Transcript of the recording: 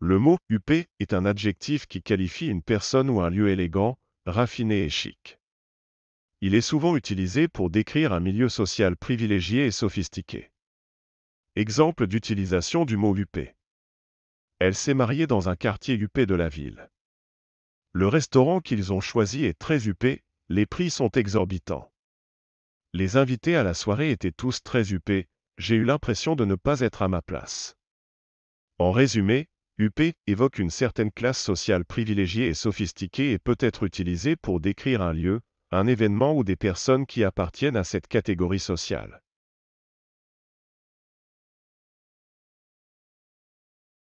Le mot UP est un adjectif qui qualifie une personne ou un lieu élégant, raffiné et chic. Il est souvent utilisé pour décrire un milieu social privilégié et sophistiqué. Exemple d'utilisation du mot UP. Elle s'est mariée dans un quartier UP de la ville. Le restaurant qu'ils ont choisi est très UP, les prix sont exorbitants. Les invités à la soirée étaient tous très huppés, j'ai eu l'impression de ne pas être à ma place. En résumé, UP évoque une certaine classe sociale privilégiée et sophistiquée et peut être utilisée pour décrire un lieu, un événement ou des personnes qui appartiennent à cette catégorie sociale.